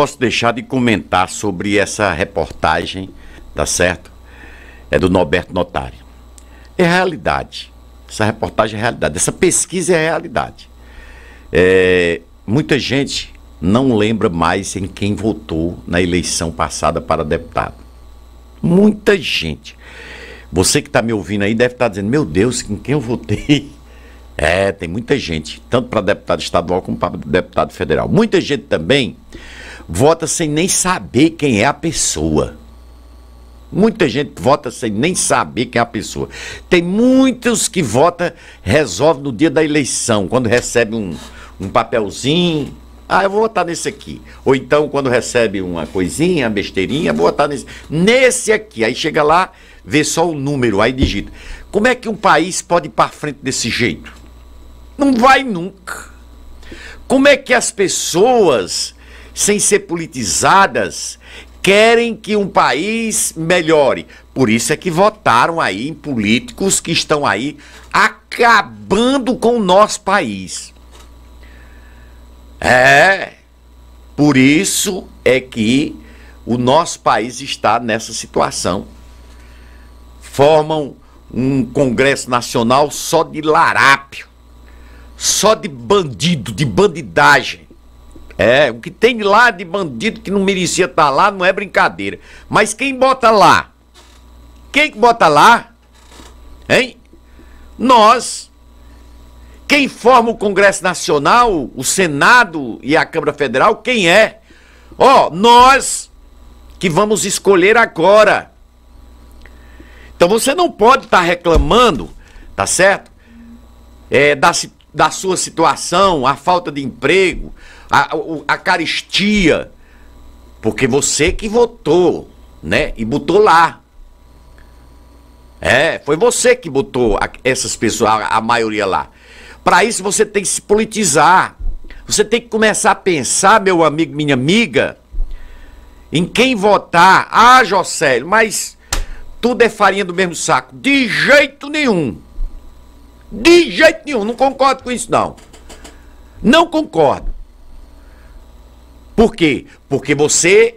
posso deixar de comentar sobre essa reportagem, tá certo? É do Norberto Notari. É realidade. Essa reportagem é realidade. Essa pesquisa é realidade. É, muita gente não lembra mais em quem votou na eleição passada para deputado. Muita gente. Você que está me ouvindo aí deve estar tá dizendo: Meu Deus, em quem eu votei? É, tem muita gente, tanto para deputado estadual como para deputado federal. Muita gente também vota sem nem saber quem é a pessoa. Muita gente vota sem nem saber quem é a pessoa. Tem muitos que vota resolve no dia da eleição, quando recebe um, um papelzinho. Ah, eu vou votar nesse aqui. Ou então, quando recebe uma coisinha, uma besteirinha, vou votar nesse. Nesse aqui. Aí chega lá, vê só o número, aí digita. Como é que um país pode ir para frente desse jeito? Não vai nunca. Como é que as pessoas, sem ser politizadas, querem que um país melhore? Por isso é que votaram aí em políticos que estão aí acabando com o nosso país. É. Por isso é que o nosso país está nessa situação. Formam um Congresso Nacional só de larápio só de bandido, de bandidagem. É, o que tem lá de bandido que não merecia estar tá lá não é brincadeira. Mas quem bota lá? Quem que bota lá? Hein? Nós. Quem forma o Congresso Nacional, o Senado e a Câmara Federal, quem é? Ó, oh, nós que vamos escolher agora. Então você não pode estar tá reclamando, tá certo? É, da, da sua situação, a falta de emprego, a, a caristia, porque você que votou, né? E botou lá. É, foi você que botou a, essas pessoas, a, a maioria lá. Para isso você tem que se politizar. Você tem que começar a pensar, meu amigo, minha amiga, em quem votar. Ah, Jocélio, mas tudo é farinha do mesmo saco. De jeito nenhum. De jeito nenhum, não concordo com isso não. Não concordo. Por quê? Porque você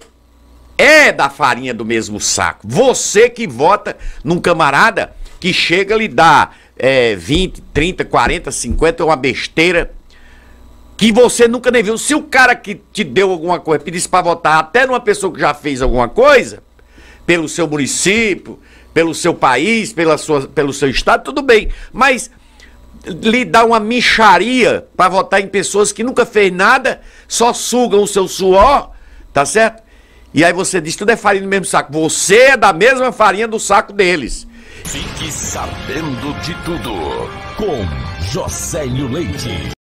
é da farinha do mesmo saco. Você que vota num camarada que chega a lhe dar é, 20, 30, 40, 50, é uma besteira que você nunca nem viu. Se o cara que te deu alguma coisa pedisse para votar até numa pessoa que já fez alguma coisa, pelo seu município, pelo seu país, pela sua, pelo seu estado, tudo bem. Mas lhe dá uma micharia para votar em pessoas que nunca fez nada, só sugam o seu suor, tá certo? E aí você diz, tudo é farinha do mesmo saco. Você é da mesma farinha do saco deles. Fique sabendo de tudo com Josélio Leite.